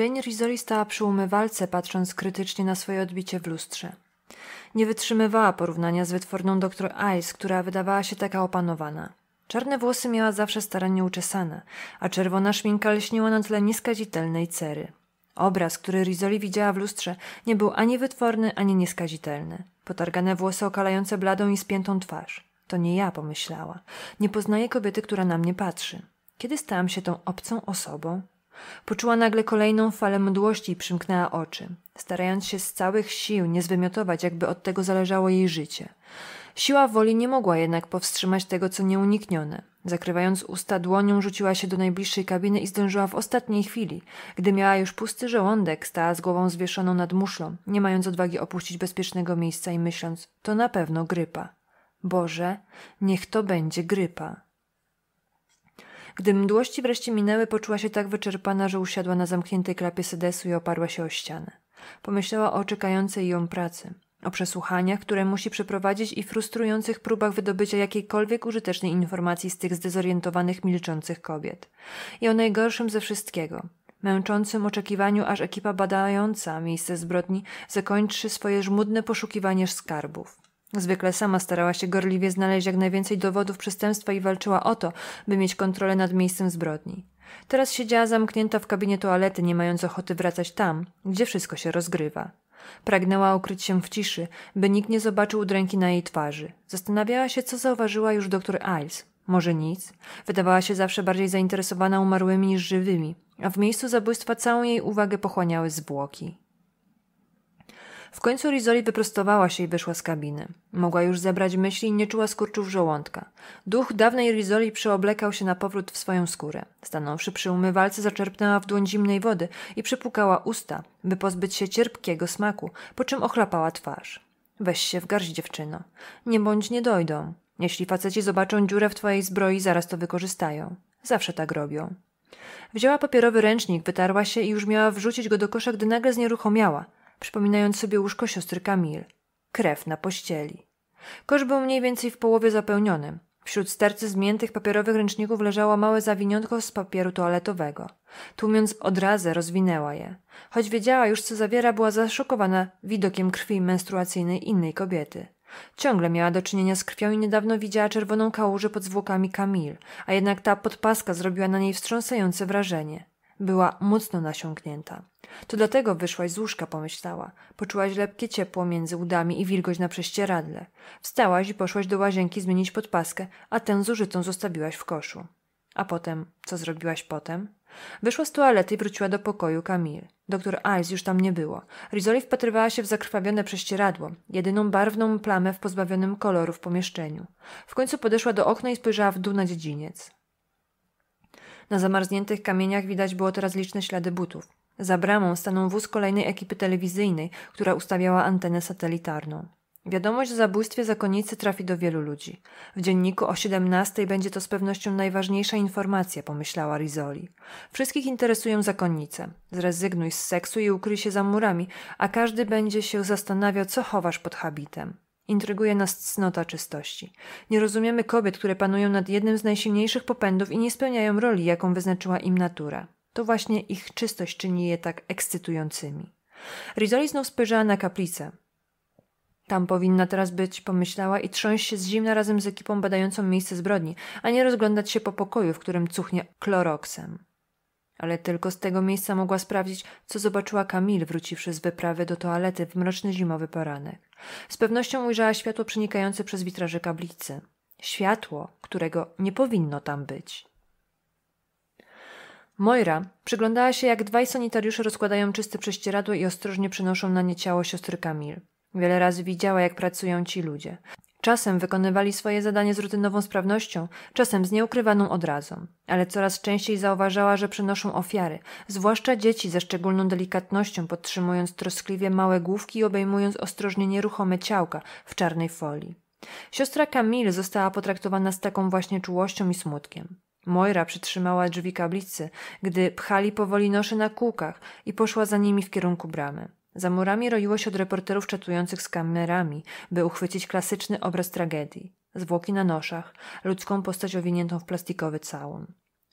Jane Rizoli stała przy umywalce, patrząc krytycznie na swoje odbicie w lustrze. Nie wytrzymywała porównania z wytworną doktor Ice, która wydawała się taka opanowana. Czarne włosy miała zawsze starannie uczesane, a czerwona szminka lśniła na tle nieskazitelnej cery. Obraz, który Rizoli widziała w lustrze, nie był ani wytworny, ani nieskazitelny. Potargane włosy okalające bladą i spiętą twarz. To nie ja, pomyślała. Nie poznaję kobiety, która na mnie patrzy. Kiedy stałam się tą obcą osobą? Poczuła nagle kolejną falę mdłości i przymknęła oczy, starając się z całych sił nie zwymiotować, jakby od tego zależało jej życie. Siła woli nie mogła jednak powstrzymać tego, co nieuniknione. Zakrywając usta dłonią, rzuciła się do najbliższej kabiny i zdążyła w ostatniej chwili, gdy miała już pusty żołądek, stała z głową zwieszoną nad muszlą, nie mając odwagi opuścić bezpiecznego miejsca i myśląc, to na pewno grypa. Boże, niech to będzie grypa. Gdy mdłości wreszcie minęły, poczuła się tak wyczerpana, że usiadła na zamkniętej klapie sedesu i oparła się o ścianę. Pomyślała o czekającej ją pracy, o przesłuchaniach, które musi przeprowadzić i frustrujących próbach wydobycia jakiejkolwiek użytecznej informacji z tych zdezorientowanych, milczących kobiet. I o najgorszym ze wszystkiego męczącym oczekiwaniu, aż ekipa badająca miejsce zbrodni zakończy swoje żmudne poszukiwanie skarbów. Zwykle sama starała się gorliwie znaleźć jak najwięcej dowodów przestępstwa i walczyła o to, by mieć kontrolę nad miejscem zbrodni. Teraz siedziała zamknięta w kabinie toalety, nie mając ochoty wracać tam, gdzie wszystko się rozgrywa. Pragnęła ukryć się w ciszy, by nikt nie zobaczył udręki na jej twarzy. Zastanawiała się, co zauważyła już doktor Iles. Może nic? Wydawała się zawsze bardziej zainteresowana umarłymi niż żywymi, a w miejscu zabójstwa całą jej uwagę pochłaniały zwłoki. W końcu Rizoli wyprostowała się i wyszła z kabiny. Mogła już zebrać myśli i nie czuła skurczów żołądka. Duch dawnej Rizoli przeoblekał się na powrót w swoją skórę. Stanąwszy przy umywalce, zaczerpnęła w dłoń zimnej wody i przypukała usta, by pozbyć się cierpkiego smaku, po czym ochlapała twarz. Weź się w garść, dziewczyno. Nie bądź nie dojdą. Jeśli faceci zobaczą dziurę w twojej zbroi, zaraz to wykorzystają. Zawsze tak robią. Wzięła papierowy ręcznik, wytarła się i już miała wrzucić go do kosza, gdy nagle znieruchomiała – przypominając sobie łóżko siostry Kamil. Krew na pościeli. Kosz był mniej więcej w połowie zapełnionym. Wśród stercy zmiętych papierowych ręczników leżało małe zawiniątko z papieru toaletowego. Tłumiąc odrazę, rozwinęła je. Choć wiedziała już, co zawiera, była zaszokowana widokiem krwi menstruacyjnej innej kobiety. Ciągle miała do czynienia z krwią i niedawno widziała czerwoną kałużę pod zwłokami Kamil, a jednak ta podpaska zrobiła na niej wstrząsające wrażenie. Była mocno nasiąknięta. To dlatego wyszłaś z łóżka, pomyślała. Poczułaś lepkie ciepło między udami i wilgoć na prześcieradle. Wstałaś i poszłaś do łazienki zmienić podpaskę, a tę zużytą zostawiłaś w koszu. A potem, co zrobiłaś potem? Wyszła z toalety i wróciła do pokoju Kamil. Doktor Ice już tam nie było. Rizoli wpatrywała się w zakrwawione prześcieradło, jedyną barwną plamę w pozbawionym koloru w pomieszczeniu. W końcu podeszła do okna i spojrzała w dół na dziedziniec. Na zamarzniętych kamieniach widać było teraz liczne ślady butów. Za bramą stanął wóz kolejnej ekipy telewizyjnej, która ustawiała antenę satelitarną. Wiadomość o zabójstwie zakonnicy trafi do wielu ludzi. W dzienniku o 17 będzie to z pewnością najważniejsza informacja, pomyślała Rizoli. Wszystkich interesują zakonnice. Zrezygnuj z seksu i ukryj się za murami, a każdy będzie się zastanawiał, co chowasz pod habitem. Intryguje nas cnota czystości. Nie rozumiemy kobiet, które panują nad jednym z najsilniejszych popędów i nie spełniają roli, jaką wyznaczyła im natura. To właśnie ich czystość czyni je tak ekscytującymi. Rizoli znów spojrzała na kaplicę. Tam powinna teraz być, pomyślała i trząść się z zimna razem z ekipą badającą miejsce zbrodni, a nie rozglądać się po pokoju, w którym cuchnie kloroksem ale tylko z tego miejsca mogła sprawdzić, co zobaczyła Kamil, wróciwszy z wyprawy do toalety w mroczny zimowy poranek. Z pewnością ujrzała światło przenikające przez witraże kablicy. Światło, którego nie powinno tam być. Moira przyglądała się, jak dwaj sanitariusze rozkładają czyste prześcieradło i ostrożnie przenoszą na nie ciało siostry Kamil. Wiele razy widziała, jak pracują ci ludzie. Czasem wykonywali swoje zadanie z rutynową sprawnością, czasem z nieukrywaną odrazą, ale coraz częściej zauważała, że przynoszą ofiary, zwłaszcza dzieci ze szczególną delikatnością, podtrzymując troskliwie małe główki i obejmując ostrożnie nieruchome ciałka w czarnej folii. Siostra Camille została potraktowana z taką właśnie czułością i smutkiem. Moira przytrzymała drzwi kablicy, gdy pchali powoli nosze na kółkach i poszła za nimi w kierunku bramy. Za murami roiło się od reporterów czatujących z kamerami, by uchwycić klasyczny obraz tragedii. Zwłoki na noszach, ludzką postać owiniętą w plastikowy całun.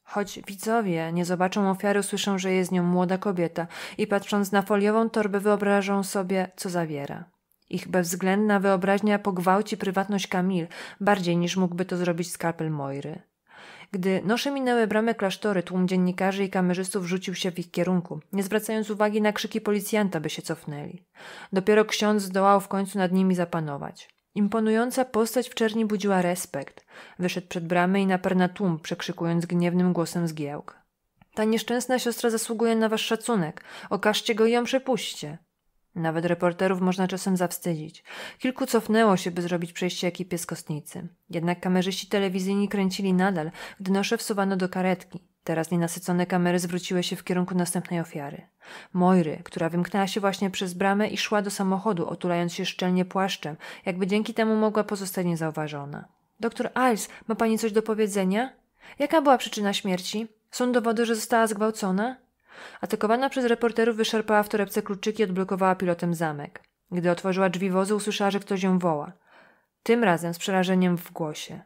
Choć widzowie nie zobaczą ofiary, słyszą, że jest nią młoda kobieta i patrząc na foliową torbę wyobrażą sobie, co zawiera. Ich bezwzględna wyobraźnia pogwałci prywatność Kamil bardziej niż mógłby to zrobić skalpel Moiry. Gdy nosze minęły bramy klasztory, tłum dziennikarzy i kamerzystów rzucił się w ich kierunku, nie zwracając uwagi na krzyki policjanta, by się cofnęli. Dopiero ksiądz zdołał w końcu nad nimi zapanować. Imponująca postać w czerni budziła respekt. Wyszedł przed bramy i napar na tłum, przekrzykując gniewnym głosem zgiełk. Ta nieszczęsna siostra zasługuje na wasz szacunek. Okażcie go i ją przepuśćcie. Nawet reporterów można czasem zawstydzić. Kilku cofnęło się, by zrobić przejście ekipie z kostnicy. Jednak kamerzyści telewizyjni kręcili nadal, gdy nosze wsuwano do karetki. Teraz nienasycone kamery zwróciły się w kierunku następnej ofiary. Mojry, która wymknęła się właśnie przez bramę i szła do samochodu, otulając się szczelnie płaszczem, jakby dzięki temu mogła pozostać niezauważona. Doktor Iles, ma pani coś do powiedzenia? Jaka była przyczyna śmierci? Są dowody, że została zgwałcona? Atakowana przez reporterów wyszarpała w torebce kluczyki i odblokowała pilotem zamek. Gdy otworzyła drzwi wozu, usłyszała, że ktoś ją woła. Tym razem z przerażeniem w głosie.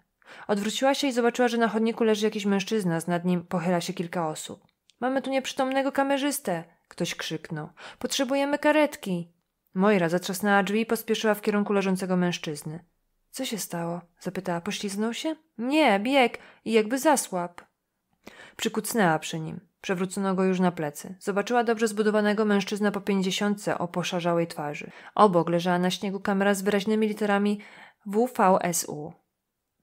Odwróciła się i zobaczyła, że na chodniku leży jakiś mężczyzna, z nad nim pochyla się kilka osób. Mamy tu nieprzytomnego kamerzystę! Ktoś krzyknął. Potrzebujemy karetki! Moira zatrzasnęła drzwi i pospieszyła w kierunku leżącego mężczyzny. Co się stało? zapytała. Pośliznął się? Nie, bieg i jakby zasłab. Przykucnęła przy nim. Przewrócono go już na plecy. Zobaczyła dobrze zbudowanego mężczyznę po pięćdziesiątce o poszarzałej twarzy. Obok leżała na śniegu kamera z wyraźnymi literami WVSU.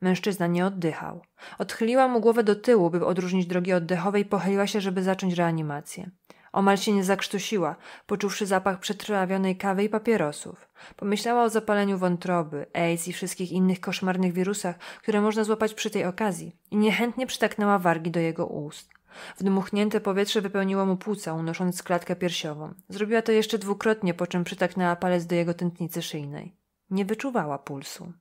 Mężczyzna nie oddychał. Odchyliła mu głowę do tyłu, by odróżnić drogi oddechowe i pochyliła się, żeby zacząć reanimację. Omal się nie zakrztusiła, poczuwszy zapach przetrawionej kawy i papierosów. Pomyślała o zapaleniu wątroby, AIDS i wszystkich innych koszmarnych wirusach, które można złapać przy tej okazji i niechętnie przytaknęła wargi do jego ust. Wdmuchnięte powietrze wypełniło mu płuca, unosząc klatkę piersiową. Zrobiła to jeszcze dwukrotnie, po czym przytaknęła palec do jego tętnicy szyjnej. Nie wyczuwała pulsu.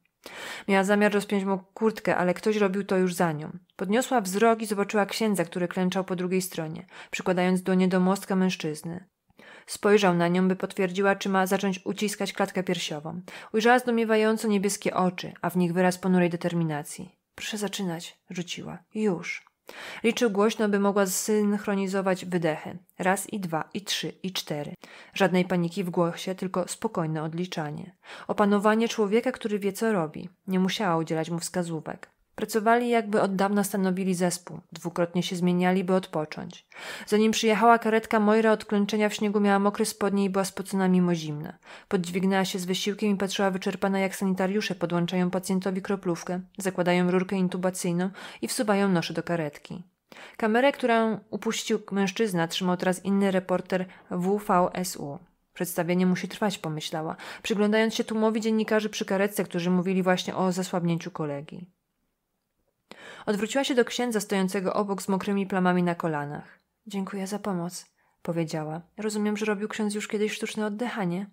Miała zamiar rozpiąć mu kurtkę, ale ktoś robił to już za nią. Podniosła wzrok i zobaczyła księdza, który klęczał po drugiej stronie, przykładając dłonie do mostka mężczyzny. Spojrzał na nią, by potwierdziła, czy ma zacząć uciskać klatkę piersiową. Ujrzała zdumiewająco niebieskie oczy, a w nich wyraz ponurej determinacji. Proszę zaczynać, rzuciła. Już. Liczył głośno, by mogła zsynchronizować wydechy. Raz i dwa, i trzy, i cztery. Żadnej paniki w głosie, tylko spokojne odliczanie. Opanowanie człowieka, który wie co robi. Nie musiała udzielać mu wskazówek. Pracowali jakby od dawna stanowili zespół, dwukrotnie się zmieniali, by odpocząć. Zanim przyjechała karetka, Moira od klęczenia w śniegu miała mokre spodnie i była spocona mimo zimna. Podźwignęła się z wysiłkiem i patrzyła wyczerpana jak sanitariusze podłączają pacjentowi kroplówkę, zakładają rurkę intubacyjną i wsuwają nosze do karetki. Kamerę, którą upuścił mężczyzna, trzymał teraz inny reporter WVSU. Przedstawienie musi trwać, pomyślała, przyglądając się tłumowi dziennikarzy przy karetce, którzy mówili właśnie o zasłabnięciu kolegi. Odwróciła się do księdza stojącego obok z mokrymi plamami na kolanach. Dziękuję za pomoc, powiedziała. Rozumiem, że robił ksiądz już kiedyś sztuczne oddychanie.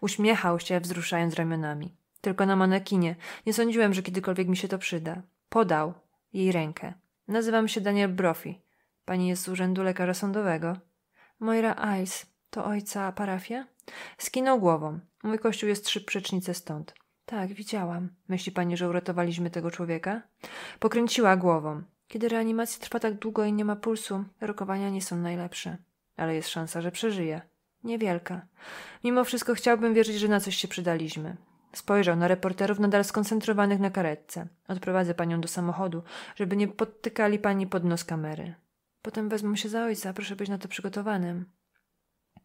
Uśmiechał się, wzruszając ramionami. Tylko na manekinie. Nie sądziłem, że kiedykolwiek mi się to przyda. Podał jej rękę. Nazywam się Daniel Brophy. Pani jest z urzędu lekarza sądowego. Moira Ice. To ojca parafia? Skinął głową. Mój kościół jest trzy przecznice stąd. Tak, widziałam. Myśli pani, że uratowaliśmy tego człowieka? Pokręciła głową. Kiedy reanimacja trwa tak długo i nie ma pulsu, rokowania nie są najlepsze. Ale jest szansa, że przeżyje. Niewielka. Mimo wszystko chciałbym wierzyć, że na coś się przydaliśmy. Spojrzał na reporterów nadal skoncentrowanych na karetce. Odprowadzę panią do samochodu, żeby nie podtykali pani pod nos kamery. Potem wezmę się za ojca, proszę być na to przygotowanym.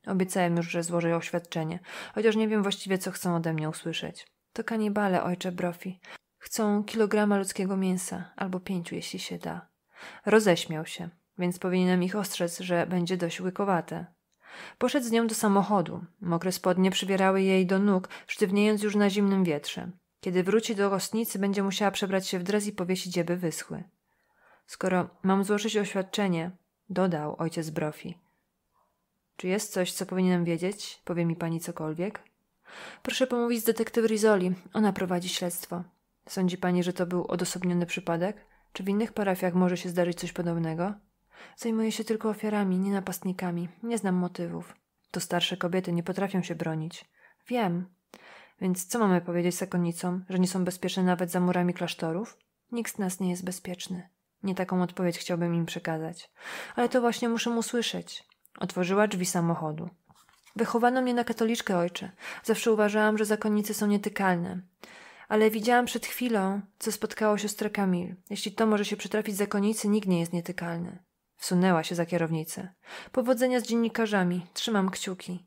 Obiecałem już, że złożę oświadczenie, chociaż nie wiem właściwie, co chcą ode mnie usłyszeć. To kanibale, ojcze Brofi. Chcą kilograma ludzkiego mięsa, albo pięciu, jeśli się da. Roześmiał się, więc powinienem ich ostrzec, że będzie dość łykowate. Poszedł z nią do samochodu. Mokre spodnie przybierały jej do nóg, sztywniejąc już na zimnym wietrze. Kiedy wróci do ostnicy, będzie musiała przebrać się w dres i powiesić, aby wyschły. Skoro mam złożyć oświadczenie, dodał ojciec Brofi. Czy jest coś, co powinienem wiedzieć? Powie mi pani cokolwiek? Proszę pomówić z detektyw Rizoli. Ona prowadzi śledztwo. Sądzi pani, że to był odosobniony przypadek? Czy w innych parafiach może się zdarzyć coś podobnego? Zajmuję się tylko ofiarami, nie napastnikami. Nie znam motywów. To starsze kobiety nie potrafią się bronić. Wiem. Więc co mamy powiedzieć zakonnicom, że nie są bezpieczne nawet za murami klasztorów? Nikt z nas nie jest bezpieczny. Nie taką odpowiedź chciałbym im przekazać. Ale to właśnie muszę usłyszeć. Otworzyła drzwi samochodu. Wychowano mnie na katoliczkę, ojcze. Zawsze uważałam, że zakonnicy są nietykalne. Ale widziałam przed chwilą, co spotkało siostrę Kamil. Jeśli to może się przytrafić zakonnicy, nikt nie jest nietykalny. Wsunęła się za kierownicę. Powodzenia z dziennikarzami. Trzymam kciuki.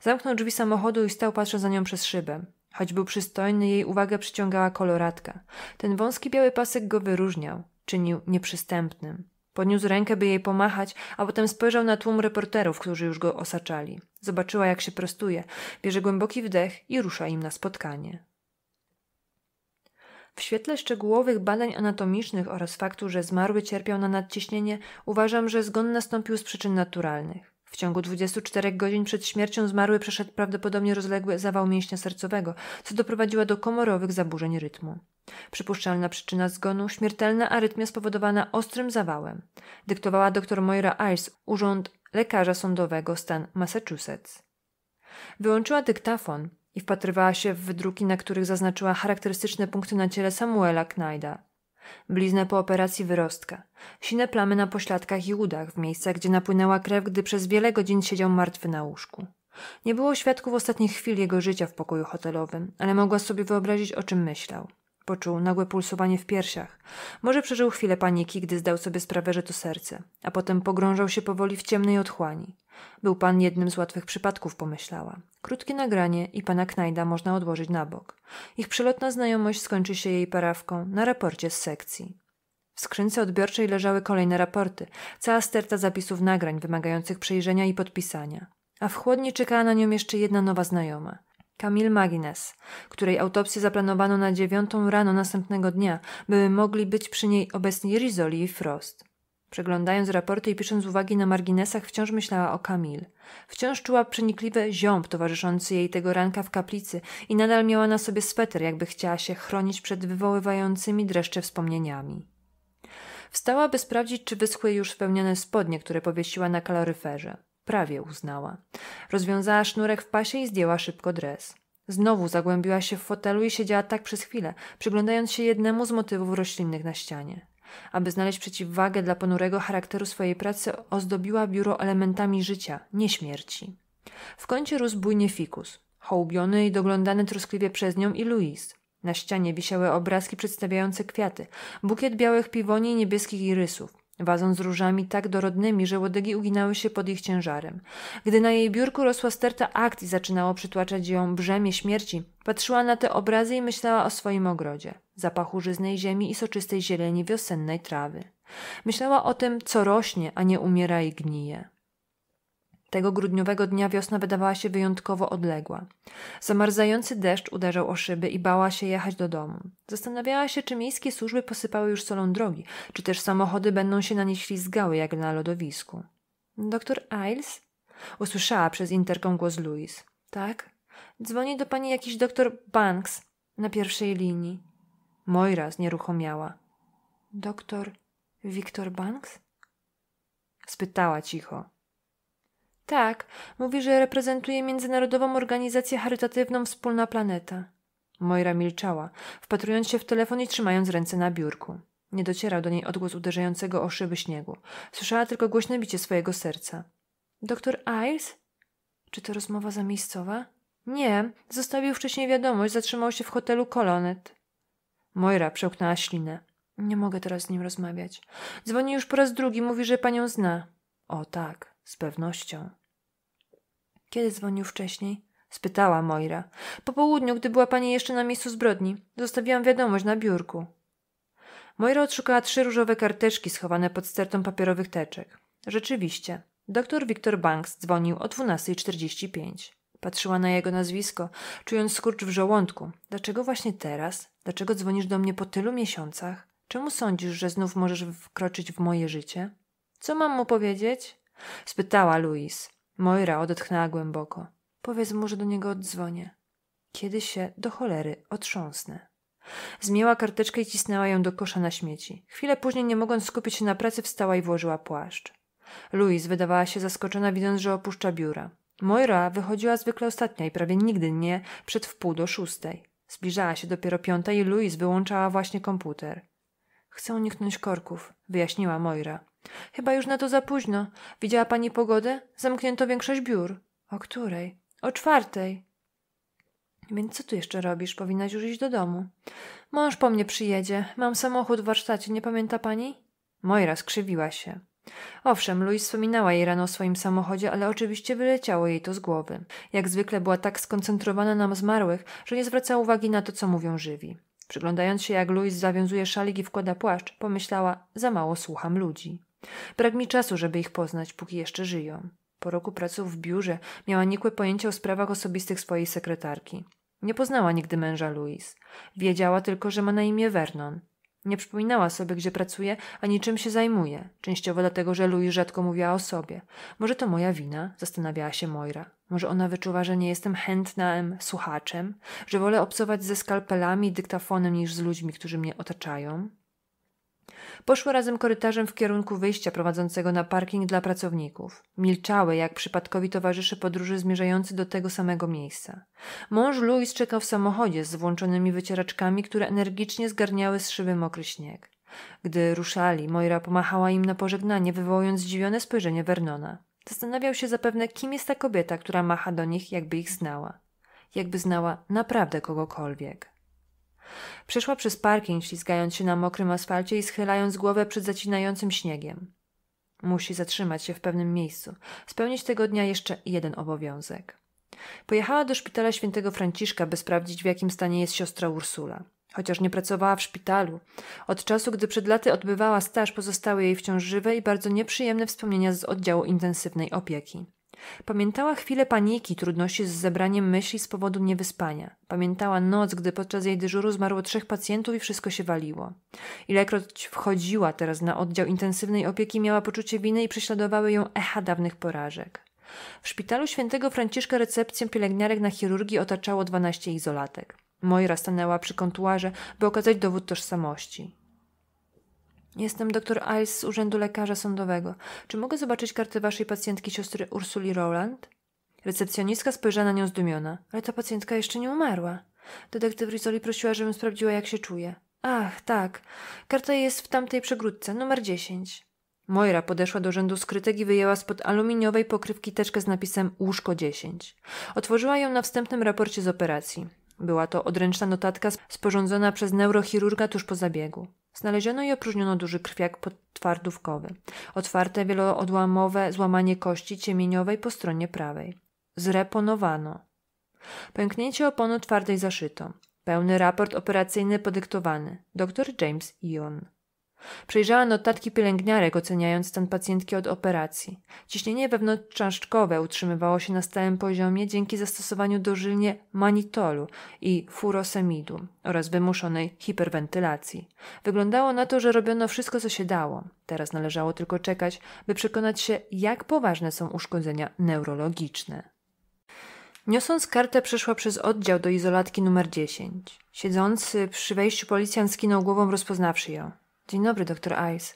Zamknął drzwi samochodu i stał patrząc za nią przez szybę. Choć był przystojny, jej uwagę przyciągała koloratka. Ten wąski biały pasek go wyróżniał, czynił nieprzystępnym. Podniósł rękę, by jej pomachać, a potem spojrzał na tłum reporterów, którzy już go osaczali. Zobaczyła, jak się prostuje, bierze głęboki wdech i rusza im na spotkanie. W świetle szczegółowych badań anatomicznych oraz faktu, że zmarły cierpiał na nadciśnienie, uważam, że zgon nastąpił z przyczyn naturalnych. W ciągu 24 godzin przed śmiercią zmarły przeszedł prawdopodobnie rozległy zawał mięśnia sercowego, co doprowadziło do komorowych zaburzeń rytmu. Przypuszczalna przyczyna zgonu śmiertelna arytmia spowodowana ostrym zawałem, dyktowała dr Moira Ice, urząd lekarza sądowego stan Massachusetts. Wyłączyła dyktafon i wpatrywała się w wydruki, na których zaznaczyła charakterystyczne punkty na ciele Samuela Knajda. Bliznę po operacji wyrostka. Sine plamy na pośladkach i udach, w miejscach, gdzie napłynęła krew, gdy przez wiele godzin siedział martwy na łóżku. Nie było świadków ostatnich chwil jego życia w pokoju hotelowym, ale mogła sobie wyobrazić, o czym myślał. Poczuł nagłe pulsowanie w piersiach. Może przeżył chwilę paniki, gdy zdał sobie sprawę, że to serce, a potem pogrążał się powoli w ciemnej otchłani. Był pan jednym z łatwych przypadków, pomyślała. Krótkie nagranie i pana Knajda można odłożyć na bok. Ich przelotna znajomość skończy się jej parawką na raporcie z sekcji. W skrzynce odbiorczej leżały kolejne raporty, cała sterta zapisów nagrań wymagających przejrzenia i podpisania. A w chłodni czekała na nią jeszcze jedna nowa znajoma – Kamil Magines, której autopsję zaplanowano na dziewiątą rano następnego dnia, by mogli być przy niej obecni Rizoli i Frost. Przeglądając raporty i pisząc uwagi na marginesach, wciąż myślała o Kamil. Wciąż czuła przenikliwy ziąb towarzyszący jej tego ranka w kaplicy i nadal miała na sobie sweter, jakby chciała się chronić przed wywoływającymi dreszcze wspomnieniami. Wstała, by sprawdzić, czy wyschły już spełnione spodnie, które powiesiła na kaloryferze. Prawie uznała. Rozwiązała sznurek w pasie i zdjęła szybko dres. Znowu zagłębiła się w fotelu i siedziała tak przez chwilę, przyglądając się jednemu z motywów roślinnych na ścianie. Aby znaleźć przeciwwagę dla ponurego charakteru swojej pracy, ozdobiła biuro elementami życia, nie śmierci. W kącie rósł bujnie fikus, hołbiony i doglądany troskliwie przez nią i Louise. Na ścianie wisiały obrazki przedstawiające kwiaty, bukiet białych piwoni i niebieskich irysów, wazon z różami tak dorodnymi, że łodygi uginały się pod ich ciężarem. Gdy na jej biurku rosła sterta akt i zaczynało przytłaczać ją brzemię śmierci, patrzyła na te obrazy i myślała o swoim ogrodzie, zapachu żyznej ziemi i soczystej zieleni wiosennej trawy. Myślała o tym, co rośnie, a nie umiera i gnije. Tego grudniowego dnia wiosna wydawała się wyjątkowo odległa. Zamarzający deszcz uderzał o szyby i bała się jechać do domu. Zastanawiała się, czy miejskie służby posypały już solą drogi, czy też samochody będą się na nie ślizgały jak na lodowisku. Doktor Iles? Usłyszała przez interkom głos Louis. Tak? Dzwoni do pani jakiś doktor Banks na pierwszej linii. Moira znieruchomiała. Doktor Wiktor Banks? Spytała cicho. Tak, mówi, że reprezentuje międzynarodową organizację charytatywną Wspólna Planeta. Moira milczała, wpatrując się w telefon i trzymając ręce na biurku. Nie docierał do niej odgłos uderzającego o szyby śniegu. Słyszała tylko głośne bicie swojego serca. Doktor Iles? Czy to rozmowa zamiejscowa? Nie, zostawił wcześniej wiadomość, zatrzymał się w hotelu Kolonet. Moira przełknęła ślinę. Nie mogę teraz z nim rozmawiać. Dzwoni już po raz drugi, mówi, że panią zna. O tak z pewnością. Kiedy dzwonił wcześniej? spytała Moira. Po południu, gdy była pani jeszcze na miejscu zbrodni, zostawiłam wiadomość na biurku. Moira odszukała trzy różowe karteczki schowane pod stertą papierowych teczek. Rzeczywiście, doktor Victor Banks dzwonił o 12.45. Patrzyła na jego nazwisko, czując skurcz w żołądku. Dlaczego właśnie teraz? Dlaczego dzwonisz do mnie po tylu miesiącach? Czemu sądzisz, że znów możesz wkroczyć w moje życie? Co mam mu powiedzieć? Spytała Louis. Moira odetchnęła głęboko. Powiedz mu, że do niego oddzwonię. Kiedy się, do cholery, otrząsnę. Zmięła karteczkę i cisnęła ją do kosza na śmieci. Chwilę później, nie mogąc skupić się na pracy, wstała i włożyła płaszcz. Louis wydawała się zaskoczona, widząc, że opuszcza biura. Moira wychodziła zwykle ostatnia i prawie nigdy nie przed wpół do szóstej. Zbliżała się dopiero piąta i Louis wyłączała właśnie komputer. Chcę uniknąć korków, wyjaśniła Moira. Chyba już na to za późno. Widziała pani pogodę? Zamknięto większość biur. O której? O czwartej. Więc co tu jeszcze robisz? Powinnaś już iść do domu. Mąż po mnie przyjedzie. Mam samochód w warsztacie, nie pamięta pani? Moira skrzywiła się. Owszem, Louise wspominała jej rano o swoim samochodzie, ale oczywiście wyleciało jej to z głowy. Jak zwykle była tak skoncentrowana na zmarłych, że nie zwracała uwagi na to, co mówią żywi. Przyglądając się, jak Louise zawiązuje szalik i wkłada płaszcz, pomyślała: Za mało słucham ludzi. Brak mi czasu, żeby ich poznać, póki jeszcze żyją. Po roku pracy w biurze miała nikłe pojęcie o sprawach osobistych swojej sekretarki. Nie poznała nigdy męża Louis. Wiedziała tylko, że ma na imię Vernon. Nie przypominała sobie, gdzie pracuje, ani czym się zajmuje. Częściowo dlatego, że Louis rzadko mówiła o sobie. Może to moja wina? Zastanawiała się Moira. Może ona wyczuwa, że nie jestem chętnym słuchaczem? Że wolę obcować ze skalpelami i dyktafonem niż z ludźmi, którzy mnie otaczają? Poszły razem korytarzem w kierunku wyjścia prowadzącego na parking dla pracowników. Milczały, jak przypadkowi towarzysze podróży zmierzający do tego samego miejsca. Mąż Louis czekał w samochodzie z włączonymi wycieraczkami, które energicznie zgarniały z szyby mokry śnieg. Gdy ruszali, Moira pomachała im na pożegnanie, wywołując zdziwione spojrzenie Vernona. Zastanawiał się zapewne, kim jest ta kobieta, która macha do nich, jakby ich znała. Jakby znała naprawdę kogokolwiek. Przeszła przez parking, ślizgając się na mokrym asfalcie i schylając głowę przed zacinającym śniegiem. Musi zatrzymać się w pewnym miejscu, spełnić tego dnia jeszcze jeden obowiązek. Pojechała do szpitala świętego Franciszka, by sprawdzić, w jakim stanie jest siostra Ursula. Chociaż nie pracowała w szpitalu, od czasu, gdy przed laty odbywała staż, pozostały jej wciąż żywe i bardzo nieprzyjemne wspomnienia z oddziału intensywnej opieki. Pamiętała chwilę paniki, trudności z zebraniem myśli z powodu niewyspania. Pamiętała noc, gdy podczas jej dyżuru zmarło trzech pacjentów i wszystko się waliło. Ilekroć wchodziła teraz na oddział intensywnej opieki, miała poczucie winy i prześladowały ją echa dawnych porażek. W szpitalu świętego Franciszka recepcję pielęgniarek na chirurgii otaczało 12 izolatek. Moira stanęła przy kontuarze, by okazać dowód tożsamości. Jestem dr Iles z Urzędu Lekarza Sądowego. Czy mogę zobaczyć kartę waszej pacjentki siostry Ursuli Rowland? Recepcjonistka spojrzała na nią zdumiona. Ale ta pacjentka jeszcze nie umarła. Detektyw Rizzoli prosiła, żebym sprawdziła, jak się czuje. Ach, tak. Karta jest w tamtej przegródce, numer 10. Moira podeszła do rzędu skrytek i wyjęła spod aluminiowej pokrywki teczkę z napisem Łóżko 10. Otworzyła ją na wstępnym raporcie z operacji. Była to odręczna notatka sporządzona przez neurochirurga tuż po zabiegu. Znaleziono i opróżniono duży krwiak podtwardówkowy, otwarte wieloodłamowe złamanie kości ciemieniowej po stronie prawej. Zreponowano. Pęknięcie oponu twardej zaszyto. Pełny raport operacyjny podyktowany. Dr James Ion. Przejrzała notatki pielęgniarek, oceniając stan pacjentki od operacji. Ciśnienie wewnątrzczaszczkowe utrzymywało się na stałym poziomie dzięki zastosowaniu dożylnie manitolu i furosemidu oraz wymuszonej hiperwentylacji. Wyglądało na to, że robiono wszystko, co się dało. Teraz należało tylko czekać, by przekonać się, jak poważne są uszkodzenia neurologiczne. Niosąc kartę, przeszła przez oddział do izolatki numer 10. Siedzący przy wejściu policjant skinął głową, rozpoznawszy ją. Dzień dobry, doktor Ice.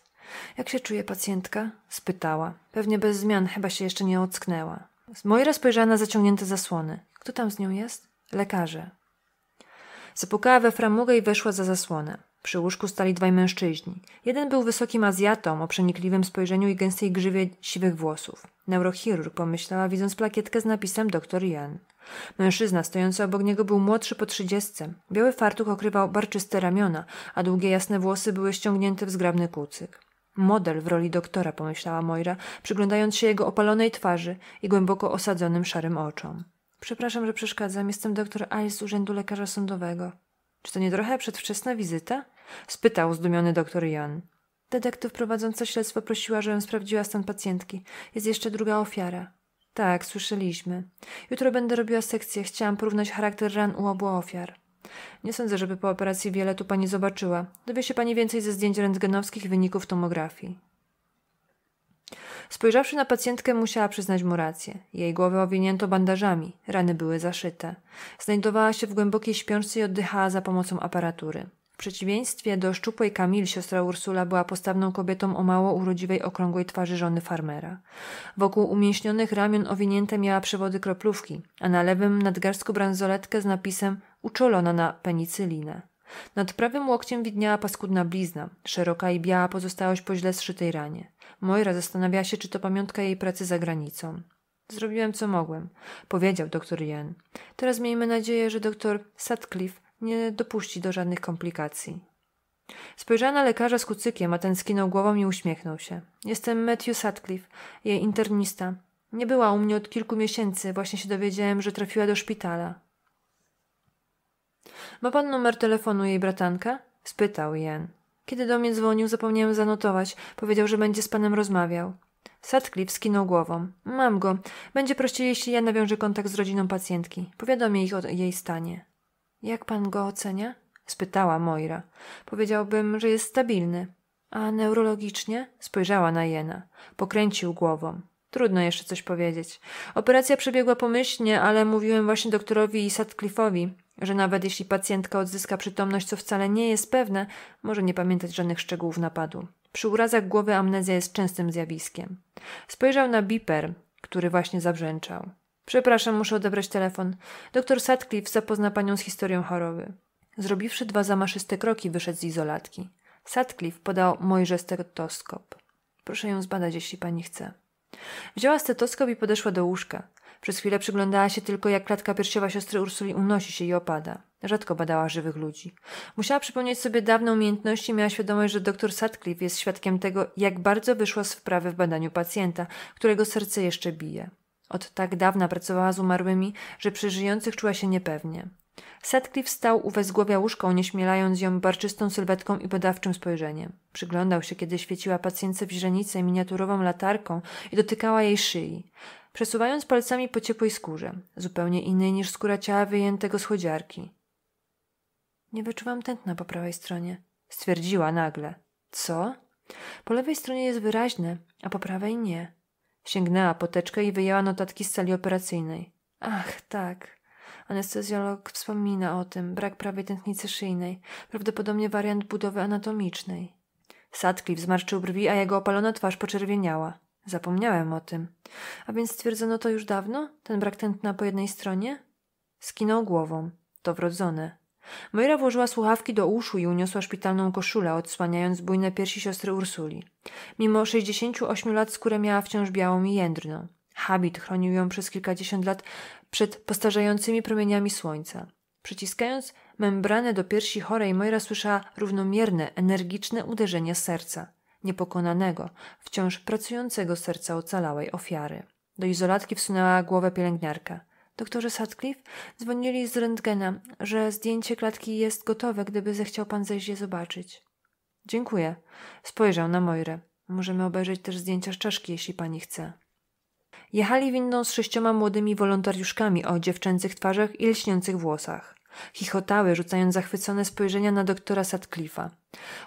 Jak się czuje pacjentka? spytała. Pewnie bez zmian, chyba się jeszcze nie ocknęła. Moira spojrzała na zaciągnięte zasłony. Kto tam z nią jest? Lekarze. Zapukała we framugę i weszła za zasłonę. Przy łóżku stali dwaj mężczyźni. Jeden był wysokim Azjatą o przenikliwym spojrzeniu i gęstej grzywie siwych włosów. Neurochirurg pomyślała, widząc plakietkę z napisem dr Jan. Mężczyzna stojący obok niego był młodszy po trzydziestce. Biały fartuch okrywał barczyste ramiona, a długie jasne włosy były ściągnięte w zgrabny kucyk. Model w roli doktora, pomyślała Moira, przyglądając się jego opalonej twarzy i głęboko osadzonym szarym oczom. Przepraszam, że przeszkadzam. Jestem doktor Ice z Urzędu Lekarza Sądowego. Czy to nie trochę przedwczesna wizyta? spytał zdumiony doktor Jan. Detektyw prowadząca śledztwo prosiła, żebym sprawdziła stan pacjentki. Jest jeszcze druga ofiara. Tak, słyszeliśmy. Jutro będę robiła sekcję. Chciałam porównać charakter ran u obu ofiar. Nie sądzę, żeby po operacji wiele tu pani zobaczyła. Dowie się pani więcej ze zdjęć rentgenowskich wyników tomografii. Spojrzawszy na pacjentkę, musiała przyznać mu rację. Jej głowę owinięto bandażami, rany były zaszyte. Znajdowała się w głębokiej śpiączce i oddychała za pomocą aparatury. W przeciwieństwie do szczupłej Kamil, siostra Ursula była postawną kobietą o mało urodziwej, okrągłej twarzy żony farmera. Wokół umięśnionych ramion owinięte miała przewody kroplówki, a na lewym nadgarstku bransoletkę z napisem uczolona na penicylinę. Nad prawym łokciem widniała paskudna blizna, szeroka i biała pozostałość po źle zszytej ranie. Moira zastanawiała się, czy to pamiątka jej pracy za granicą. Zrobiłem co mogłem, powiedział doktor Jen. Teraz miejmy nadzieję, że doktor Sutcliffe nie dopuści do żadnych komplikacji. Spojrzała na lekarza z kucykiem, a ten skinął głową i uśmiechnął się. Jestem Matthew Sutcliffe, jej internista. Nie była u mnie od kilku miesięcy, właśnie się dowiedziałem, że trafiła do szpitala. Ma pan numer telefonu jej bratanka? spytał Jen. Kiedy do mnie dzwonił, zapomniałem zanotować. Powiedział, że będzie z panem rozmawiał. Sutcliffe skinął głową. Mam go. Będzie prościej, jeśli ja nawiążę kontakt z rodziną pacjentki. Powiadomię ich o jej stanie. Jak pan go ocenia? spytała Moira. Powiedziałbym, że jest stabilny. A neurologicznie? spojrzała na Jena. Pokręcił głową. Trudno jeszcze coś powiedzieć. Operacja przebiegła pomyślnie, ale mówiłem właśnie doktorowi Sutcliffe'owi, że nawet jeśli pacjentka odzyska przytomność, co wcale nie jest pewne, może nie pamiętać żadnych szczegółów napadu. Przy urazach głowy amnezja jest częstym zjawiskiem. Spojrzał na Biper, który właśnie zabrzęczał. Przepraszam, muszę odebrać telefon. Doktor Sutcliffe zapozna panią z historią choroby. Zrobiwszy dwa zamaszyste kroki, wyszedł z izolatki. Sutcliffe podał Mojże stetoskop. Proszę ją zbadać, jeśli pani chce. Wzięła stetoskop i podeszła do łóżka. Przez chwilę przyglądała się tylko, jak klatka piersiowa siostry Ursuli unosi się i opada. Rzadko badała żywych ludzi. Musiała przypomnieć sobie dawne umiejętności i miała świadomość, że dr Sutcliffe jest świadkiem tego, jak bardzo wyszła z wprawy w badaniu pacjenta, którego serce jeszcze bije. Od tak dawna pracowała z umarłymi, że przy żyjących czuła się niepewnie. Sutcliffe stał u wezgłowia łóżką, nieśmielając ją barczystą sylwetką i badawczym spojrzeniem. Przyglądał się, kiedy świeciła pacjentce w źrenicę miniaturową latarką i dotykała jej szyi, przesuwając palcami po ciepłej skórze, zupełnie innej niż skóra ciała wyjętego z chodziarki. Nie wyczuwam tętna po prawej stronie, stwierdziła nagle. Co? Po lewej stronie jest wyraźne, a po prawej nie. Sięgnęła poteczkę i wyjęła notatki z sali operacyjnej. Ach, tak. Anestezjolog wspomina o tym, brak prawej tętnicy szyjnej, prawdopodobnie wariant budowy anatomicznej. Sadkiew zmarszczył brwi, a jego opalona twarz poczerwieniała. Zapomniałem o tym. A więc stwierdzono to już dawno? Ten brak tętna po jednej stronie? Skinął głową. To wrodzone. Moira włożyła słuchawki do uszu i uniosła szpitalną koszulę, odsłaniając bujne piersi siostry Ursuli. Mimo 68 lat skórę miała wciąż białą i jędrną. Habit chronił ją przez kilkadziesiąt lat przed postarzającymi promieniami słońca. Przyciskając membranę do piersi chorej, Moira słyszała równomierne, energiczne uderzenie serca. Niepokonanego, wciąż pracującego serca ocalałej ofiary. Do izolatki wsunęła głowę pielęgniarka – Doktorze Sutcliffe dzwonili z rentgena, że zdjęcie klatki jest gotowe, gdyby zechciał pan zejść je zobaczyć. Dziękuję. Spojrzał na Moirę. Możemy obejrzeć też zdjęcia z czaszki, jeśli pani chce. Jechali windą z sześcioma młodymi wolontariuszkami o dziewczęcych twarzach i lśniących włosach. Chichotały, rzucając zachwycone spojrzenia na doktora Sutcliffe'a.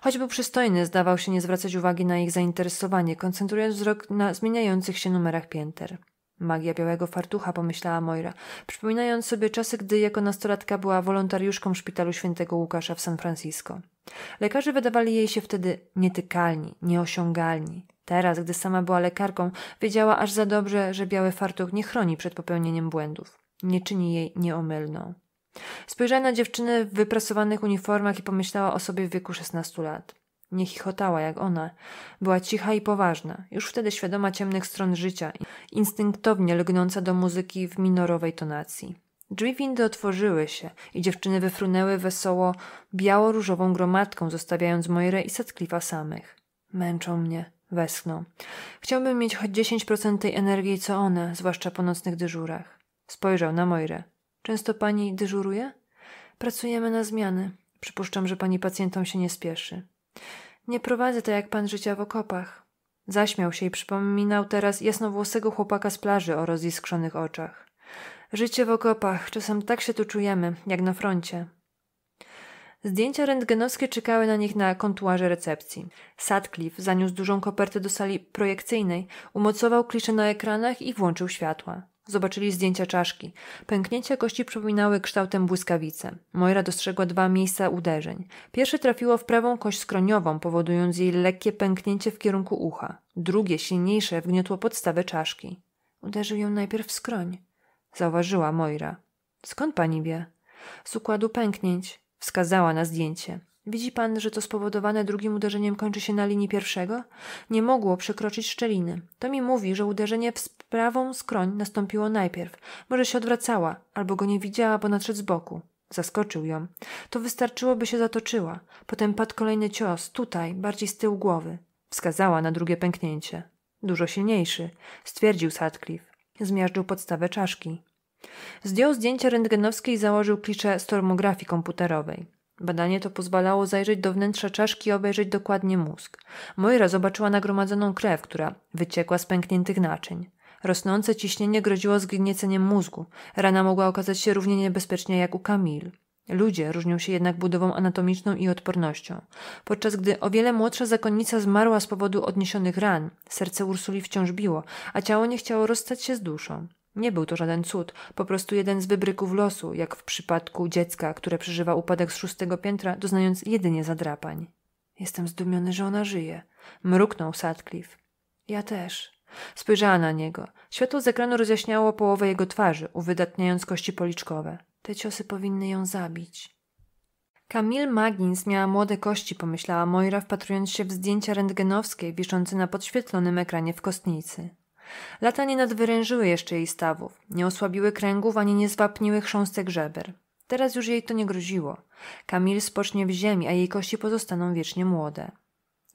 Choć był przystojny, zdawał się nie zwracać uwagi na ich zainteresowanie, koncentrując wzrok na zmieniających się numerach pięter. Magia białego fartucha, pomyślała Moira, przypominając sobie czasy, gdy jako nastolatka była wolontariuszką w szpitalu świętego Łukasza w San Francisco. Lekarze wydawali jej się wtedy nietykalni, nieosiągalni. Teraz, gdy sama była lekarką, wiedziała aż za dobrze, że biały fartuch nie chroni przed popełnieniem błędów. Nie czyni jej nieomylną. Spojrzała na dziewczyny w wyprasowanych uniformach i pomyślała o sobie w wieku 16 lat. Nie chichotała jak ona. Była cicha i poważna, już wtedy świadoma ciemnych stron życia, instynktownie lgnąca do muzyki w minorowej tonacji. Drzwi windy otworzyły się i dziewczyny wyfrunęły wesoło biało-różową gromadką, zostawiając Moirę i Satklifa samych. Męczą mnie, westchnął. Chciałbym mieć choć 10% tej energii co one, zwłaszcza po nocnych dyżurach. Spojrzał na Moirę. Często pani dyżuruje? Pracujemy na zmiany. Przypuszczam, że pani pacjentom się nie spieszy. Nie prowadzę to jak pan życia w okopach. Zaśmiał się i przypominał teraz jasnowłosego chłopaka z plaży o roziskrzonych oczach. Życie w okopach, czasem tak się tu czujemy, jak na froncie. Zdjęcia rentgenowskie czekały na nich na kontuarze recepcji. Sutcliffe zaniósł dużą kopertę do sali projekcyjnej, umocował klisze na ekranach i włączył światła. Zobaczyli zdjęcia czaszki. Pęknięcia kości przypominały kształtem błyskawice. Moira dostrzegła dwa miejsca uderzeń. Pierwsze trafiło w prawą kość skroniową, powodując jej lekkie pęknięcie w kierunku ucha. Drugie, silniejsze, wgniotło podstawę czaszki. Uderzył ją najpierw w skroń, zauważyła Moira. Skąd pani wie? Z układu pęknięć, wskazała na zdjęcie. Widzi pan, że to spowodowane drugim uderzeniem kończy się na linii pierwszego? Nie mogło przekroczyć szczeliny. To mi mówi, że uderzenie w prawą skroń nastąpiło najpierw. Może się odwracała, albo go nie widziała, bo nadszedł z boku. Zaskoczył ją. To wystarczyłoby się zatoczyła. Potem padł kolejny cios, tutaj, bardziej z tyłu głowy. Wskazała na drugie pęknięcie. Dużo silniejszy, stwierdził Sutcliffe. Zmiażdżył podstawę czaszki. Zdjął zdjęcie rentgenowskie i założył kliszę stormografii komputerowej. Badanie to pozwalało zajrzeć do wnętrza czaszki i obejrzeć dokładnie mózg. Moira zobaczyła nagromadzoną krew, która wyciekła z pękniętych naczyń. Rosnące ciśnienie groziło zgnieceniem mózgu. Rana mogła okazać się równie niebezpieczna jak u Kamil. Ludzie różnią się jednak budową anatomiczną i odpornością. Podczas gdy o wiele młodsza zakonnica zmarła z powodu odniesionych ran, serce Ursuli wciąż biło, a ciało nie chciało rozstać się z duszą. Nie był to żaden cud, po prostu jeden z wybryków losu, jak w przypadku dziecka, które przeżywa upadek z szóstego piętra, doznając jedynie zadrapań. Jestem zdumiony, że ona żyje. Mruknął Sutcliffe. Ja też. Spojrzała na niego. Światło z ekranu rozjaśniało połowę jego twarzy, uwydatniając kości policzkowe. Te ciosy powinny ją zabić. Kamil Magins miała młode kości, pomyślała Moira, wpatrując się w zdjęcia rentgenowskie wiszące na podświetlonym ekranie w kostnicy. Lata nie nadwyrężyły jeszcze jej stawów, nie osłabiły kręgów ani nie zwapniły chrząstek żeber. Teraz już jej to nie groziło. Kamil spocznie w ziemi, a jej kości pozostaną wiecznie młode.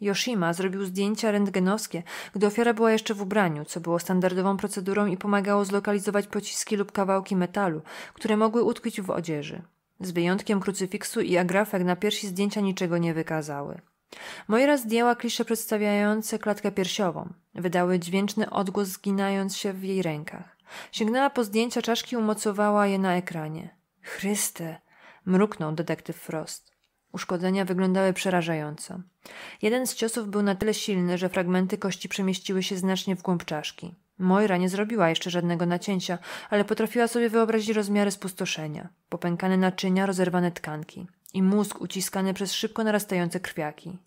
Yoshima zrobił zdjęcia rentgenowskie, gdy ofiara była jeszcze w ubraniu, co było standardową procedurą i pomagało zlokalizować pociski lub kawałki metalu, które mogły utkwić w odzieży. Z wyjątkiem krucyfiksu i agrafek na piersi zdjęcia niczego nie wykazały. Moira zdjęła klisze przedstawiające klatkę piersiową. Wydały dźwięczny odgłos zginając się w jej rękach. Sięgnęła po zdjęcia czaszki i umocowała je na ekranie. Chryste! mruknął detektyw Frost. Uszkodzenia wyglądały przerażająco. Jeden z ciosów był na tyle silny, że fragmenty kości przemieściły się znacznie w głąb czaszki. Moira nie zrobiła jeszcze żadnego nacięcia, ale potrafiła sobie wyobrazić rozmiary spustoszenia. Popękane naczynia, rozerwane tkanki i mózg uciskany przez szybko narastające krwiaki.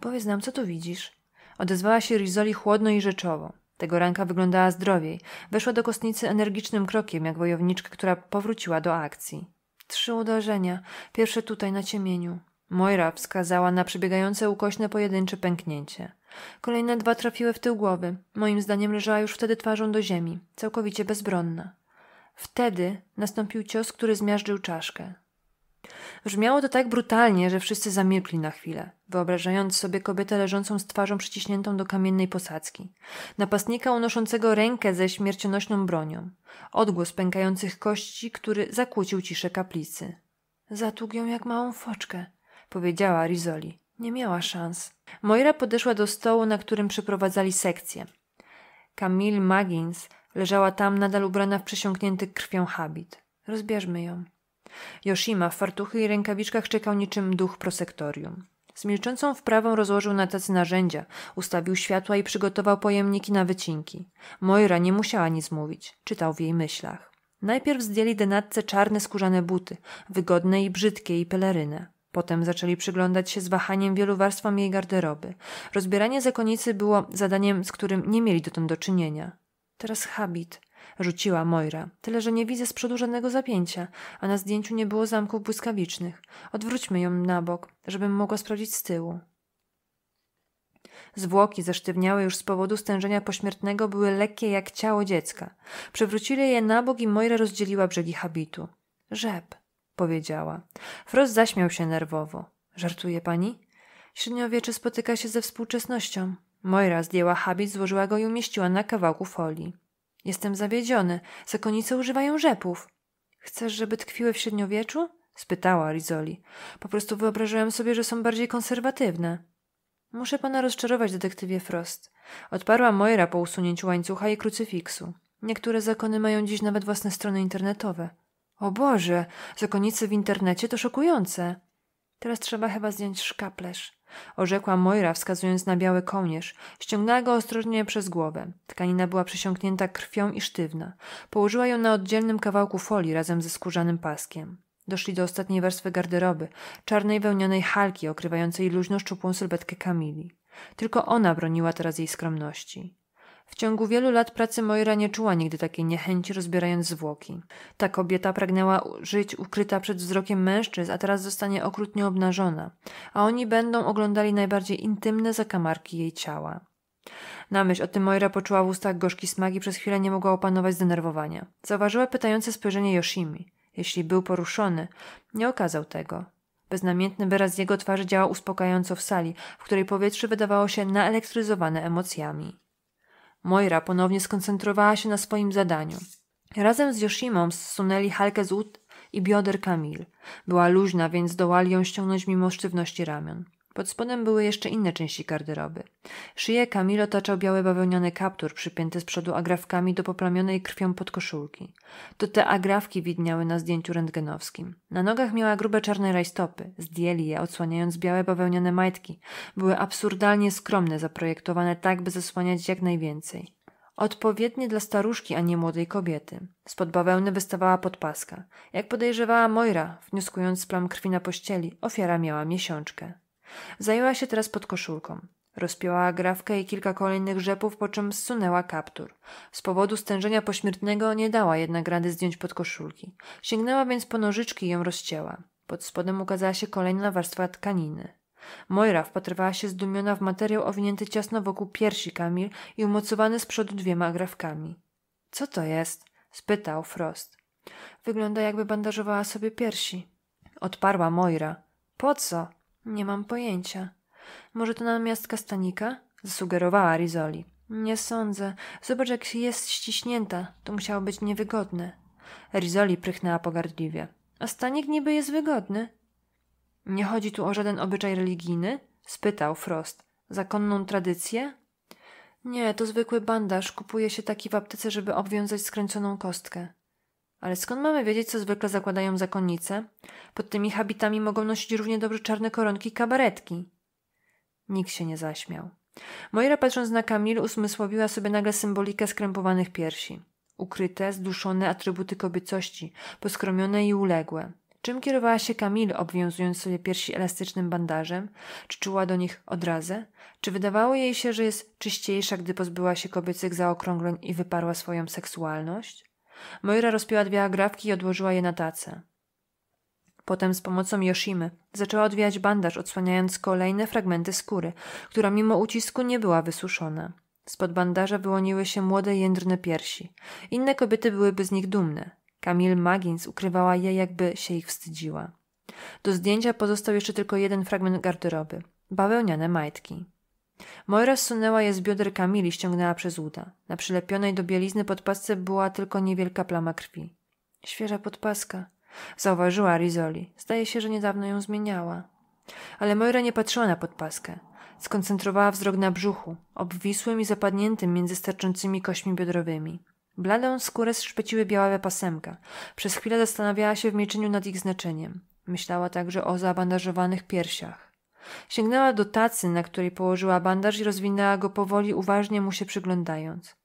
Powiedz nam, co tu widzisz? Odezwała się Rizoli chłodno i rzeczowo. Tego ranka wyglądała zdrowiej. Weszła do kostnicy energicznym krokiem, jak wojowniczka, która powróciła do akcji. Trzy uderzenia, pierwsze tutaj na ciemieniu. Moira wskazała na przebiegające ukośne pojedyncze pęknięcie. Kolejne dwa trafiły w tył głowy. Moim zdaniem leżała już wtedy twarzą do ziemi, całkowicie bezbronna. Wtedy nastąpił cios, który zmiażdżył czaszkę. Brzmiało to tak brutalnie, że wszyscy zamilkli na chwilę, wyobrażając sobie kobietę leżącą z twarzą przyciśniętą do kamiennej posadzki, napastnika unoszącego rękę ze śmiercionośną bronią, odgłos pękających kości, który zakłócił ciszę kaplicy. Zatługł ją jak małą foczkę, powiedziała Rizoli. Nie miała szans. Moira podeszła do stołu, na którym przeprowadzali sekcję. Camille Maggins Leżała tam, nadal ubrana w przesiąknięty krwią habit. Rozbierzmy ją. Yoshima w fartuchy i rękawiczkach czekał niczym duch prosektorium. Z milczącą wprawą rozłożył na tacy narzędzia, ustawił światła i przygotował pojemniki na wycinki. Moira nie musiała nic mówić, czytał w jej myślach. Najpierw zdjęli denatce czarne skórzane buty, wygodne i brzydkie i pelerynę. Potem zaczęli przyglądać się z wahaniem wielu warstwom jej garderoby. Rozbieranie zakonicy było zadaniem, z którym nie mieli dotąd do czynienia. Teraz habit, rzuciła Moira. Tyle, że nie widzę z przodu żadnego zapięcia, a na zdjęciu nie było zamków błyskawicznych. Odwróćmy ją na bok, żebym mogła sprawdzić z tyłu. Zwłoki zesztywniałe już z powodu stężenia pośmiertnego były lekkie jak ciało dziecka. Przewrócili je na bok i Moira rozdzieliła brzegi habitu. Rzep, powiedziała. Frost zaśmiał się nerwowo. Żartuje pani? Średniowiecze spotyka się ze współczesnością. Moira zdjęła habit, złożyła go i umieściła na kawałku folii. Jestem zawiedziony. Zakonice używają rzepów. Chcesz, żeby tkwiły w średniowieczu? spytała Rizoli. Po prostu wyobrażałem sobie, że są bardziej konserwatywne. Muszę pana rozczarować, detektywie Frost. Odparła Moira po usunięciu łańcucha i krucyfiksu. Niektóre zakony mają dziś nawet własne strony internetowe. O Boże, zakonice w internecie to szokujące. Teraz trzeba chyba zdjąć szkaplerz. Orzekła Moira, wskazując na biały kołnierz. Ściągnęła go ostrożnie przez głowę. Tkanina była przesiąknięta krwią i sztywna. Położyła ją na oddzielnym kawałku folii razem ze skórzanym paskiem. Doszli do ostatniej warstwy garderoby, czarnej wełnionej halki okrywającej luźno szczupłą sylwetkę Kamili. Tylko ona broniła teraz jej skromności. W ciągu wielu lat pracy Moira nie czuła nigdy takiej niechęci, rozbierając zwłoki. Ta kobieta pragnęła żyć ukryta przed wzrokiem mężczyzn, a teraz zostanie okrutnie obnażona, a oni będą oglądali najbardziej intymne zakamarki jej ciała. Na myśl o tym Moira poczuła w ustach gorzki smak i przez chwilę nie mogła opanować zdenerwowania. Zauważyła pytające spojrzenie Yoshimi. Jeśli był poruszony, nie okazał tego. Beznamiętny wyraz jego twarzy działał uspokajająco w sali, w której powietrze wydawało się naelektryzowane emocjami. Moira ponownie skoncentrowała się na swoim zadaniu. Razem z Yoshimą zsunęli halkę z łód i bioder Kamil. Była luźna, więc dołali ją ściągnąć mimo sztywności ramion. Pod spodem były jeszcze inne części garderoby. Szyję Kamil otaczał biały bawełniany kaptur przypięty z przodu agrafkami do poplamionej krwią podkoszulki. To te agrafki widniały na zdjęciu rentgenowskim. Na nogach miała grube czarne rajstopy. Zdjęli je, odsłaniając białe bawełniane majtki. Były absurdalnie skromne, zaprojektowane tak, by zasłaniać jak najwięcej. Odpowiednie dla staruszki, a nie młodej kobiety. Spod bawełny wystawała podpaska. Jak podejrzewała Moira, wnioskując z plam krwi na pościeli, ofiara miała miesiączkę. Zajęła się teraz pod koszulką. Rozpięła grawkę i kilka kolejnych rzepów, po czym zsunęła kaptur. Z powodu stężenia pośmiertnego nie dała jednak rady zdjąć podkoszulki. Sięgnęła więc po nożyczki i ją rozcięła. Pod spodem ukazała się kolejna warstwa tkaniny. Moira wpatrywała się zdumiona w materiał owinięty ciasno wokół piersi Kamil i umocowany z przodu dwiema grawkami. Co to jest? spytał Frost. Wygląda jakby bandażowała sobie piersi. Odparła Moira. Po co? Nie mam pojęcia. Może to namiastka stanika? Zasugerowała Rizoli. Nie sądzę. Zobacz, jak jest ściśnięta. To musiało być niewygodne. Rizoli prychnęła pogardliwie. A stanik niby jest wygodny. Nie chodzi tu o żaden obyczaj religijny? spytał Frost. Zakonną tradycję? Nie, to zwykły bandaż. Kupuje się taki w aptece, żeby obwiązać skręconą kostkę. Ale skąd mamy wiedzieć, co zwykle zakładają zakonnice? Pod tymi habitami mogą nosić równie dobrze czarne koronki i kabaretki. Nikt się nie zaśmiał. Moira patrząc na Kamil usmysłowiła sobie nagle symbolikę skrępowanych piersi. Ukryte, zduszone atrybuty kobiecości, poskromione i uległe. Czym kierowała się Kamil, obwiązując sobie piersi elastycznym bandażem? Czy czuła do nich odrazę? Czy wydawało jej się, że jest czyściejsza, gdy pozbyła się kobiecych zaokrągleń i wyparła swoją seksualność? Moira rozpiła dwie agrawki i odłożyła je na tacę. Potem z pomocą Yoshimy zaczęła odwijać bandaż, odsłaniając kolejne fragmenty skóry, która mimo ucisku nie była wysuszona. Spod bandaża wyłoniły się młode, jędrne piersi. Inne kobiety byłyby z nich dumne. Kamil Magins ukrywała je, jakby się ich wstydziła. Do zdjęcia pozostał jeszcze tylko jeden fragment garderoby bawełniane majtki. Moira zsunęła je z bioder Kamili, ściągnęła przez uda. Na przylepionej do bielizny podpasce była tylko niewielka plama krwi. Świeża podpaska, zauważyła Rizoli. Zdaje się, że niedawno ją zmieniała. Ale Moira nie patrzyła na podpaskę. Skoncentrowała wzrok na brzuchu, obwisłym i zapadniętym między sterczącymi kośmi biodrowymi. Bladą skórę szpeciły białe pasemka. Przez chwilę zastanawiała się w milczeniu nad ich znaczeniem. Myślała także o zaabandażowanych piersiach. Sięgnęła do tacy, na której położyła bandaż i rozwinęła go powoli, uważnie mu się przyglądając.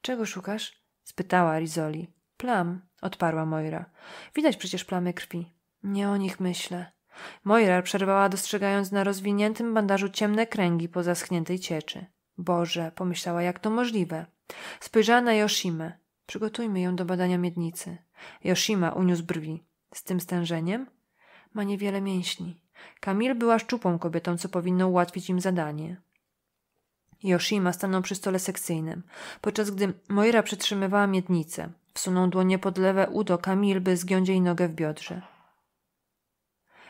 Czego szukasz? spytała Rizoli. Plam, odparła Moira. Widać przecież plamy krwi. Nie o nich myślę. Moira przerwała, dostrzegając na rozwiniętym bandażu ciemne kręgi po zaschniętej cieczy. Boże, pomyślała, jak to możliwe. Spojrzała na Yoshimę. Przygotujmy ją do badania miednicy. Yoshima uniósł brwi. Z tym stężeniem? Ma niewiele mięśni. Kamil była szczupłą kobietą, co powinno ułatwić im zadanie. Yoshima stanął przy stole sekcyjnym, podczas gdy Moira przytrzymywała miednicę. Wsunął dłonie pod lewe udo Kamil, by zgiąć jej nogę w biodrze.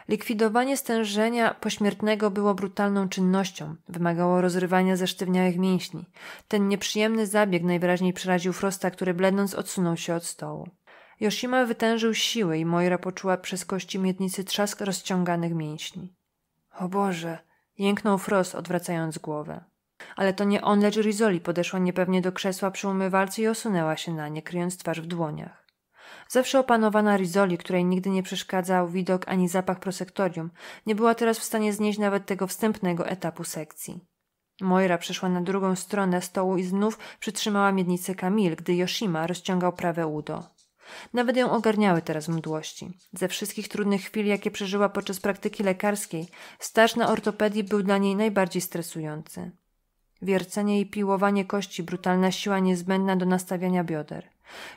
Likwidowanie stężenia pośmiertnego było brutalną czynnością, wymagało rozrywania zesztywniałych mięśni. Ten nieprzyjemny zabieg najwyraźniej przeraził Frosta, który blednąc odsunął się od stołu. Yoshima wytężył siły i Moira poczuła przez kości miednicy trzask rozciąganych mięśni. O Boże! Jęknął Frost, odwracając głowę. Ale to nie on, lecz Rizoli podeszła niepewnie do krzesła przy umywalce i osunęła się na nie, kryjąc twarz w dłoniach. Zawsze opanowana Rizoli, której nigdy nie przeszkadzał widok ani zapach prosektorium, nie była teraz w stanie znieść nawet tego wstępnego etapu sekcji. Moira przeszła na drugą stronę stołu i znów przytrzymała miednicę Kamil, gdy Yoshima rozciągał prawe udo. Nawet ją ogarniały teraz mdłości. Ze wszystkich trudnych chwil, jakie przeżyła podczas praktyki lekarskiej, staż na ortopedii był dla niej najbardziej stresujący. Wiercenie i piłowanie kości, brutalna siła niezbędna do nastawiania bioder.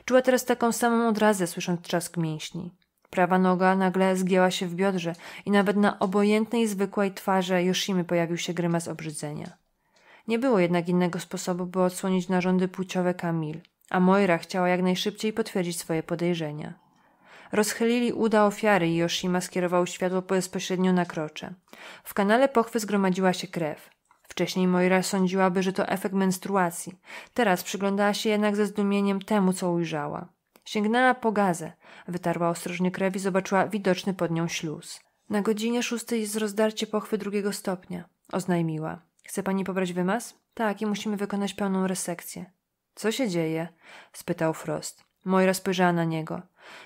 Czuła teraz taką samą odrazę, słysząc trzask mięśni. Prawa noga nagle zgięła się w biodrze i nawet na obojętnej, zwykłej twarzy Yoshimy pojawił się grymas obrzydzenia. Nie było jednak innego sposobu, by odsłonić narządy płciowe Kamil a Moira chciała jak najszybciej potwierdzić swoje podejrzenia. Rozchylili uda ofiary i Yoshima skierował światło bezpośrednio na krocze. W kanale pochwy zgromadziła się krew. Wcześniej Moira sądziłaby, że to efekt menstruacji. Teraz przyglądała się jednak ze zdumieniem temu, co ujrzała. Sięgnęła po gazę, wytarła ostrożnie krew i zobaczyła widoczny pod nią śluz. Na godzinie szóstej jest rozdarcie pochwy drugiego stopnia, oznajmiła. Chce pani pobrać wymaz? Tak, i musimy wykonać pełną resekcję. Co się dzieje? spytał Frost. Moira spojrzała na niego.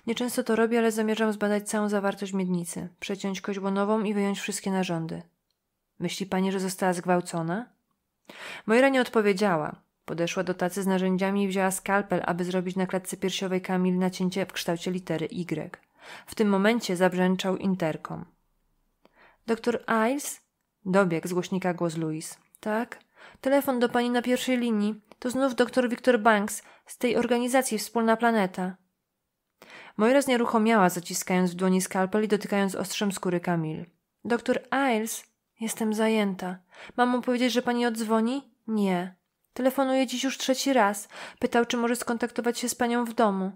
Nieczęsto to robię, ale zamierzam zbadać całą zawartość miednicy, przeciąć koźbonową i wyjąć wszystkie narządy. Myśli pani, że została zgwałcona? Moira nie odpowiedziała. Podeszła do tacy z narzędziami i wzięła skalpel, aby zrobić na klatce piersiowej Kamil nacięcie w kształcie litery Y. W tym momencie zabrzęczał interkom. Doktor Iles? Dobiegł z głośnika głos Louis. Tak? Telefon do pani na pierwszej linii to znów dr Wiktor Banks z tej organizacji Wspólna Planeta. Moira znieruchomiała, zaciskając w dłoni skalpel i dotykając ostrzem skóry Kamil. Doktor Ailes, jestem zajęta. Mam mu powiedzieć, że pani odzwoni? Nie. Telefonuje dziś już trzeci raz. Pytał, czy może skontaktować się z panią w domu.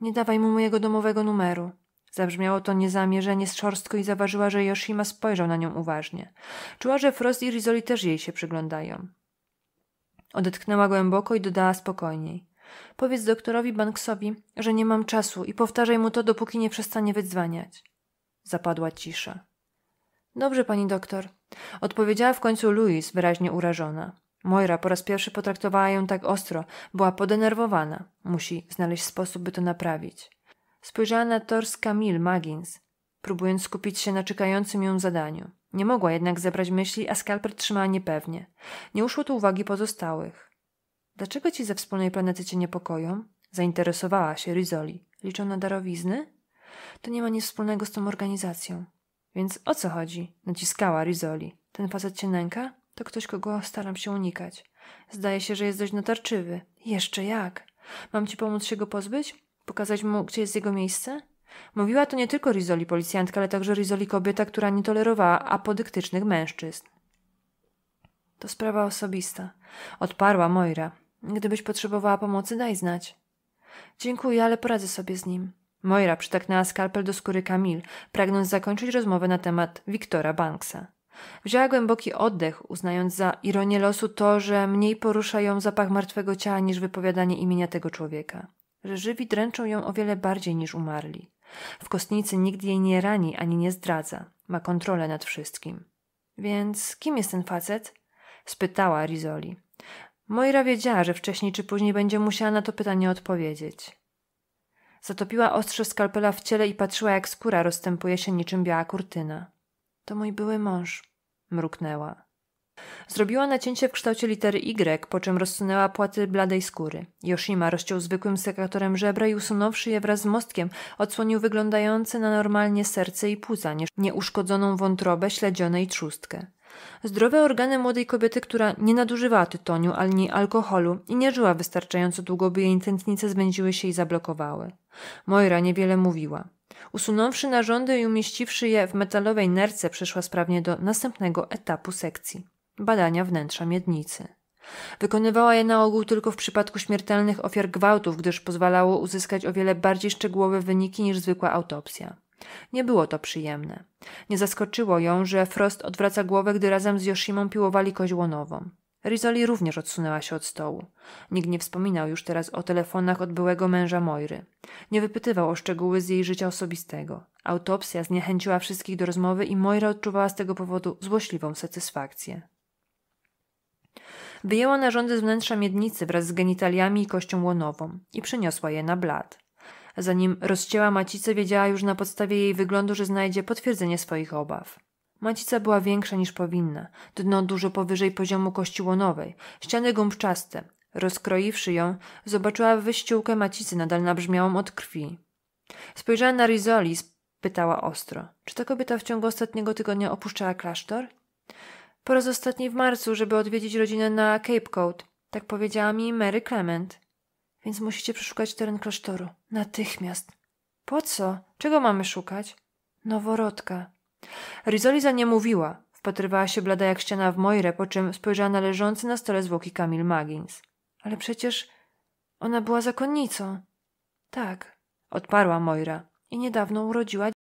Nie dawaj mu mojego domowego numeru. Zabrzmiało to niezamierzenie szorstko i zauważyła, że Yoshima spojrzał na nią uważnie. Czuła, że Frost i Rizoli też jej się przyglądają. Odetchnęła głęboko i dodała spokojniej. Powiedz doktorowi Banksowi, że nie mam czasu i powtarzaj mu to, dopóki nie przestanie wydzwaniać. Zapadła cisza. Dobrze, pani doktor. Odpowiedziała w końcu Louis, wyraźnie urażona. Moira po raz pierwszy potraktowała ją tak ostro. Była podenerwowana. Musi znaleźć sposób, by to naprawić. Spojrzała na tors Camille Magins, próbując skupić się na czekającym ją zadaniu. Nie mogła jednak zebrać myśli, a skalper trzymała niepewnie. Nie uszło tu uwagi pozostałych. Dlaczego ci ze wspólnej planety cię niepokoją? Zainteresowała się Rizoli. Liczą na darowizny? To nie ma nic wspólnego z tą organizacją. Więc o co chodzi? Naciskała Rizoli. Ten facet cię nęka? To ktoś, kogo staram się unikać. Zdaje się, że jest dość natarczywy. Jeszcze jak? Mam ci pomóc się go pozbyć? Pokazać mu, gdzie jest jego miejsce? Mówiła to nie tylko Rizoli policjantka, ale także Rizoli kobieta, która nie tolerowała apodyktycznych mężczyzn. To sprawa osobista. Odparła Moira. Gdybyś potrzebowała pomocy, daj znać. Dziękuję, ale poradzę sobie z nim. Moira przytaknęła skalpel do skóry Kamil, pragnąc zakończyć rozmowę na temat Wiktora Banksa. Wzięła głęboki oddech, uznając za ironię losu to, że mniej porusza ją zapach martwego ciała niż wypowiadanie imienia tego człowieka. Że żywi dręczą ją o wiele bardziej niż umarli. W kostnicy nikt jej nie rani ani nie zdradza. Ma kontrolę nad wszystkim. Więc kim jest ten facet? spytała Rizoli. Moira wiedziała, że wcześniej czy później będzie musiała na to pytanie odpowiedzieć. Zatopiła ostrze skalpela w ciele i patrzyła, jak skóra rozstępuje się niczym biała kurtyna. To mój były mąż, mruknęła. Zrobiła nacięcie w kształcie litery Y, po czym rozsunęła płaty bladej skóry. Yoshima rozciął zwykłym sekatorem żebra i usunąwszy je wraz z mostkiem, odsłonił wyglądające na normalnie serce i płuca, nieuszkodzoną wątrobę, śledzione i trzustkę. Zdrowe organy młodej kobiety, która nie nadużywała tytoniu ani alkoholu i nie żyła wystarczająco długo, by jej tętnice zbędziły się i zablokowały. Moira niewiele mówiła. Usunąwszy narządy i umieściwszy je w metalowej nerce, przeszła sprawnie do następnego etapu sekcji badania wnętrza miednicy. Wykonywała je na ogół tylko w przypadku śmiertelnych ofiar gwałtów, gdyż pozwalało uzyskać o wiele bardziej szczegółowe wyniki niż zwykła autopsja. Nie było to przyjemne. Nie zaskoczyło ją, że Frost odwraca głowę, gdy razem z Yoshimą piłowali koźłonową. Rizoli również odsunęła się od stołu. Nikt nie wspominał już teraz o telefonach od byłego męża Moiry. Nie wypytywał o szczegóły z jej życia osobistego. Autopsja zniechęciła wszystkich do rozmowy i Moira odczuwała z tego powodu złośliwą satysfakcję. Wyjęła narządy z wnętrza miednicy wraz z genitaliami i kością łonową i przyniosła je na blat. Zanim rozcięła macicę, wiedziała już na podstawie jej wyglądu, że znajdzie potwierdzenie swoich obaw. Macica była większa niż powinna, dno dużo powyżej poziomu kości łonowej, ściany gąbczaste. Rozkroiwszy ją, zobaczyła wyściółkę macicy nadal nabrzmiałą od krwi. Spojrzała na Rizoli i spytała ostro, czy ta kobieta w ciągu ostatniego tygodnia opuszczała klasztor? Po raz ostatni w marcu, żeby odwiedzić rodzinę na Cape Cod. Tak powiedziała mi Mary Clement. Więc musicie przeszukać teren klasztoru. Natychmiast. Po co? Czego mamy szukać? Noworodka. Rizoliza nie mówiła. Wpatrywała się blada jak ściana w Moira, po czym spojrzała na leżący na stole zwłoki Kamil Magins. Ale przecież ona była zakonnicą. Tak, odparła Moira i niedawno urodziła